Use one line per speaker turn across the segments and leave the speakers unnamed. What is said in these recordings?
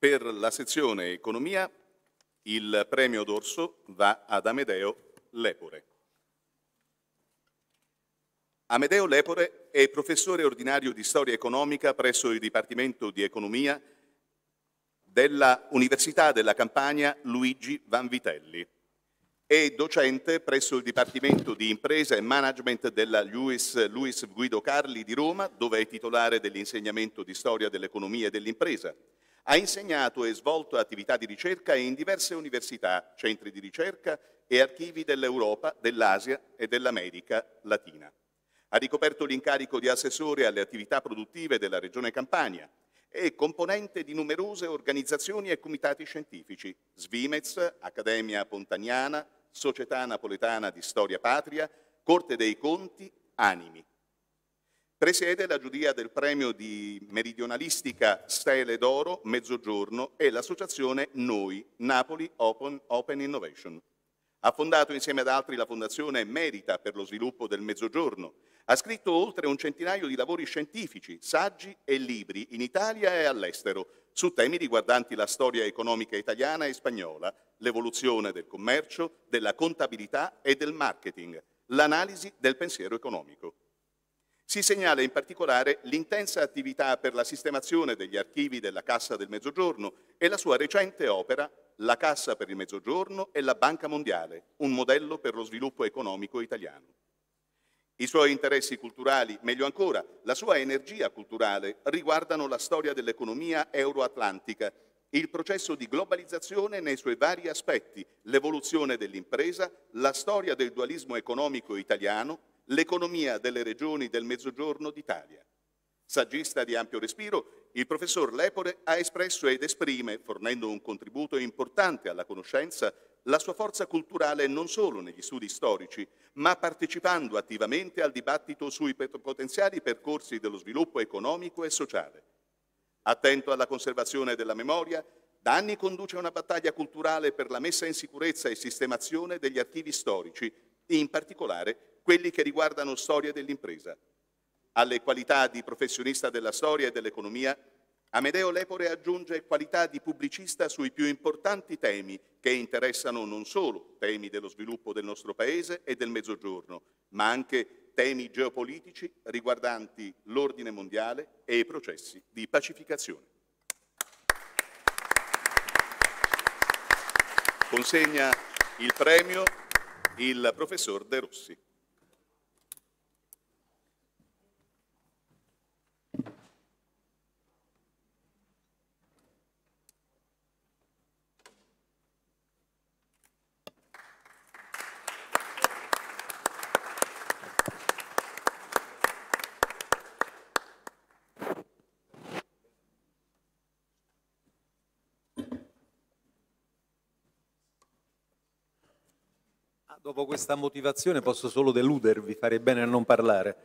Per la sezione economia il premio d'orso va ad Amedeo Lepore. Amedeo Lepore è professore ordinario di storia economica presso il Dipartimento di Economia della Università della Campania Luigi Vanvitelli È docente presso il Dipartimento di Impresa e Management della Luis, Luis Guido Carli di Roma, dove è titolare dell'insegnamento di storia dell'economia e dell'impresa. Ha insegnato e svolto attività di ricerca in diverse università, centri di ricerca e archivi dell'Europa, dell'Asia e dell'America Latina. Ha ricoperto l'incarico di assessore alle attività produttive della Regione Campania e componente di numerose organizzazioni e comitati scientifici, Svimez, Accademia Pontaniana, Società Napoletana di Storia Patria, Corte dei Conti, Animi. Presiede la giuria del premio di meridionalistica Stele d'Oro Mezzogiorno e l'associazione Noi, Napoli Open, Open Innovation. Ha fondato insieme ad altri la Fondazione Merita per lo sviluppo del Mezzogiorno. Ha scritto oltre un centinaio di lavori scientifici, saggi e libri in Italia e all'estero su temi riguardanti la storia economica italiana e spagnola, l'evoluzione del commercio, della contabilità e del marketing, l'analisi del pensiero economico. Si segnala in particolare l'intensa attività per la sistemazione degli archivi della Cassa del Mezzogiorno e la sua recente opera La Cassa per il Mezzogiorno e la Banca Mondiale, un modello per lo sviluppo economico italiano. I suoi interessi culturali, meglio ancora, la sua energia culturale riguardano la storia dell'economia euroatlantica, il processo di globalizzazione nei suoi vari aspetti, l'evoluzione dell'impresa, la storia del dualismo economico italiano l'economia delle regioni del Mezzogiorno d'Italia. Saggista di ampio respiro, il professor Lepore ha espresso ed esprime, fornendo un contributo importante alla conoscenza, la sua forza culturale non solo negli studi storici, ma partecipando attivamente al dibattito sui potenziali percorsi dello sviluppo economico e sociale. Attento alla conservazione della memoria, da anni conduce una battaglia culturale per la messa in sicurezza e sistemazione degli archivi storici, in particolare quelli che riguardano storia dell'impresa. Alle qualità di professionista della storia e dell'economia, Amedeo Lepore aggiunge qualità di pubblicista sui più importanti temi che interessano non solo temi dello sviluppo del nostro Paese e del Mezzogiorno, ma anche temi geopolitici riguardanti l'ordine mondiale e i processi di pacificazione. Consegna il premio il professor De Rossi.
Dopo questa motivazione posso solo deludervi, farei bene a non parlare,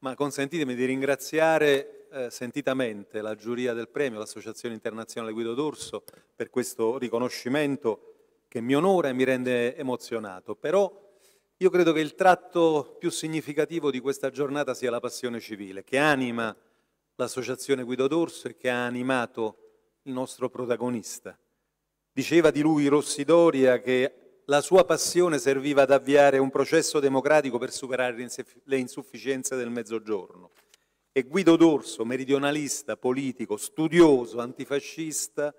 ma consentitemi di ringraziare eh, sentitamente la giuria del premio, l'Associazione Internazionale Guido Dorso, per questo riconoscimento che mi onora e mi rende emozionato. Però io credo che il tratto più significativo di questa giornata sia la passione civile, che anima l'Associazione Guido Dorso e che ha animato il nostro protagonista. Diceva di lui Rossi Doria che la sua passione serviva ad avviare un processo democratico per superare le insufficienze del Mezzogiorno. E Guido Dorso, meridionalista, politico, studioso, antifascista,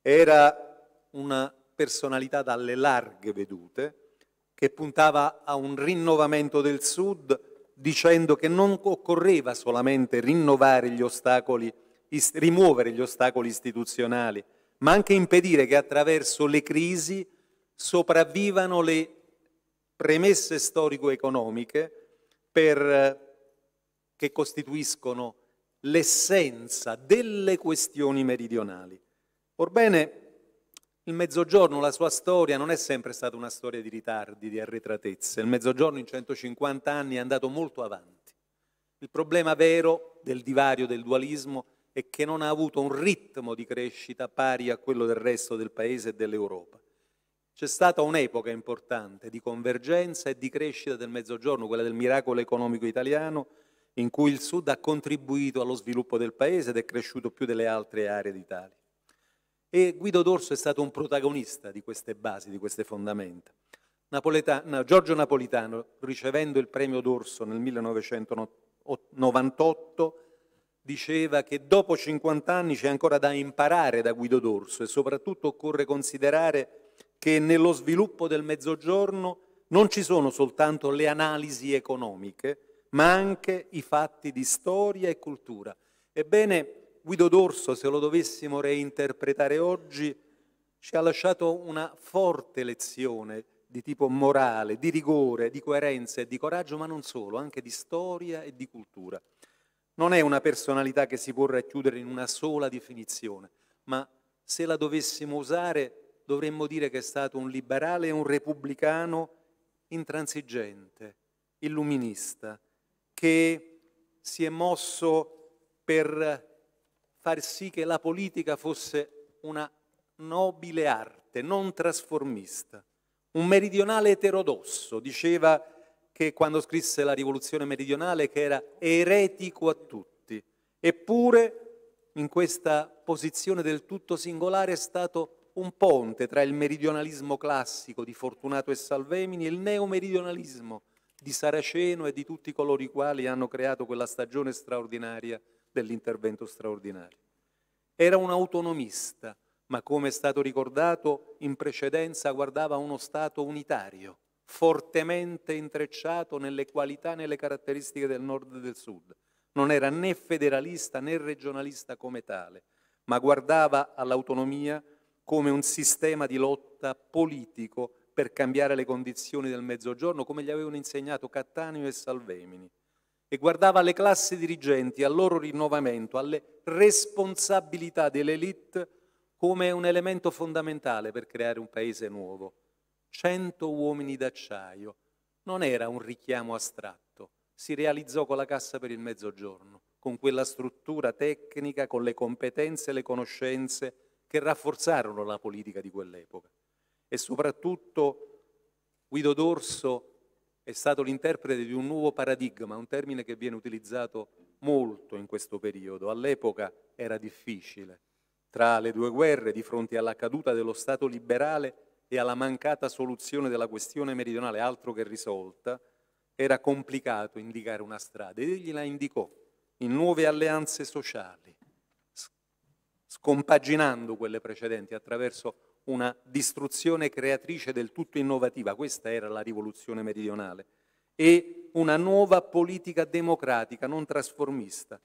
era una personalità dalle larghe vedute che puntava a un rinnovamento del Sud dicendo che non occorreva solamente rinnovare gli ostacoli, rimuovere gli ostacoli istituzionali, ma anche impedire che attraverso le crisi sopravvivano le premesse storico-economiche per, eh, che costituiscono l'essenza delle questioni meridionali. Orbene, il Mezzogiorno, la sua storia, non è sempre stata una storia di ritardi, di arretratezze. Il Mezzogiorno in 150 anni è andato molto avanti. Il problema vero del divario, del dualismo, è che non ha avuto un ritmo di crescita pari a quello del resto del Paese e dell'Europa. C'è stata un'epoca importante di convergenza e di crescita del Mezzogiorno, quella del miracolo economico italiano, in cui il Sud ha contribuito allo sviluppo del Paese ed è cresciuto più delle altre aree d'Italia. E Guido Dorso è stato un protagonista di queste basi, di queste fondamenta. Napoletano, Giorgio Napolitano, ricevendo il premio Dorso nel 1998, diceva che dopo 50 anni c'è ancora da imparare da Guido Dorso e soprattutto occorre considerare che nello sviluppo del mezzogiorno non ci sono soltanto le analisi economiche, ma anche i fatti di storia e cultura. Ebbene, Guido Dorso, se lo dovessimo reinterpretare oggi, ci ha lasciato una forte lezione di tipo morale, di rigore, di coerenza e di coraggio, ma non solo, anche di storia e di cultura. Non è una personalità che si può racchiudere in una sola definizione, ma se la dovessimo usare dovremmo dire che è stato un liberale e un repubblicano intransigente, illuminista, che si è mosso per far sì che la politica fosse una nobile arte, non trasformista. Un meridionale eterodosso diceva che quando scrisse la rivoluzione meridionale che era eretico a tutti, eppure in questa posizione del tutto singolare è stato un ponte tra il meridionalismo classico di Fortunato e Salvemini e il neomeridionalismo di Saraceno e di tutti coloro i quali hanno creato quella stagione straordinaria dell'intervento straordinario. Era un autonomista, ma come è stato ricordato in precedenza guardava uno Stato unitario, fortemente intrecciato nelle qualità e nelle caratteristiche del nord e del sud. Non era né federalista né regionalista come tale, ma guardava all'autonomia come un sistema di lotta politico per cambiare le condizioni del Mezzogiorno, come gli avevano insegnato Cattaneo e Salvemini, e guardava alle classi dirigenti, al loro rinnovamento, alle responsabilità dell'elite come un elemento fondamentale per creare un paese nuovo. Cento uomini d'acciaio non era un richiamo astratto, si realizzò con la Cassa per il Mezzogiorno, con quella struttura tecnica, con le competenze e le conoscenze che rafforzarono la politica di quell'epoca. E soprattutto Guido Dorso è stato l'interprete di un nuovo paradigma, un termine che viene utilizzato molto in questo periodo. All'epoca era difficile. Tra le due guerre, di fronte alla caduta dello Stato liberale e alla mancata soluzione della questione meridionale, altro che risolta, era complicato indicare una strada ed egli la indicò in nuove alleanze sociali, scompaginando quelle precedenti attraverso una distruzione creatrice del tutto innovativa, questa era la rivoluzione meridionale, e una nuova politica democratica non trasformista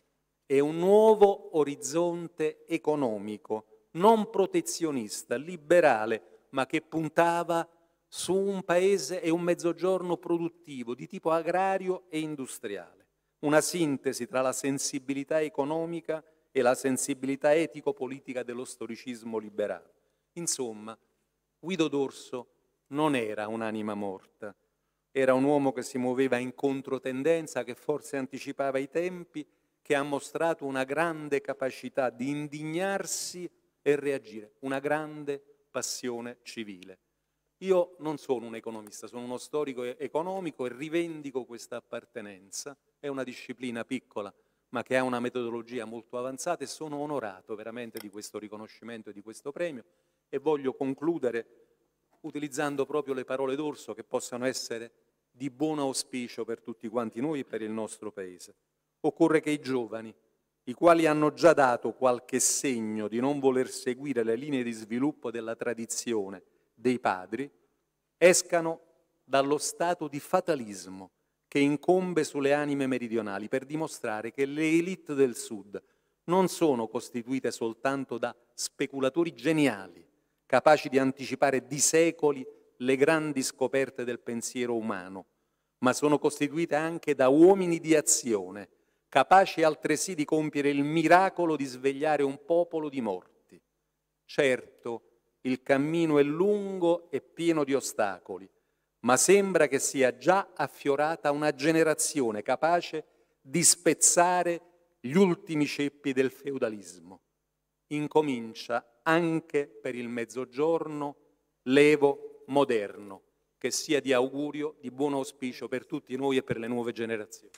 e un nuovo orizzonte economico non protezionista, liberale, ma che puntava su un paese e un mezzogiorno produttivo di tipo agrario e industriale, una sintesi tra la sensibilità economica e e la sensibilità etico-politica dello storicismo liberale. Insomma, Guido Dorso non era un'anima morta, era un uomo che si muoveva in controtendenza, che forse anticipava i tempi, che ha mostrato una grande capacità di indignarsi e reagire, una grande passione civile. Io non sono un economista, sono uno storico economico e rivendico questa appartenenza. È una disciplina piccola, ma che ha una metodologia molto avanzata e sono onorato veramente di questo riconoscimento e di questo premio e voglio concludere utilizzando proprio le parole d'orso che possano essere di buon auspicio per tutti quanti noi e per il nostro Paese. Occorre che i giovani, i quali hanno già dato qualche segno di non voler seguire le linee di sviluppo della tradizione dei padri, escano dallo stato di fatalismo che incombe sulle anime meridionali per dimostrare che le elite del Sud non sono costituite soltanto da speculatori geniali, capaci di anticipare di secoli le grandi scoperte del pensiero umano, ma sono costituite anche da uomini di azione, capaci altresì di compiere il miracolo di svegliare un popolo di morti. Certo, il cammino è lungo e pieno di ostacoli, ma sembra che sia già affiorata una generazione capace di spezzare gli ultimi ceppi del feudalismo. Incomincia anche per il mezzogiorno l'Evo moderno, che sia di augurio, di buon auspicio per tutti noi e per le nuove generazioni.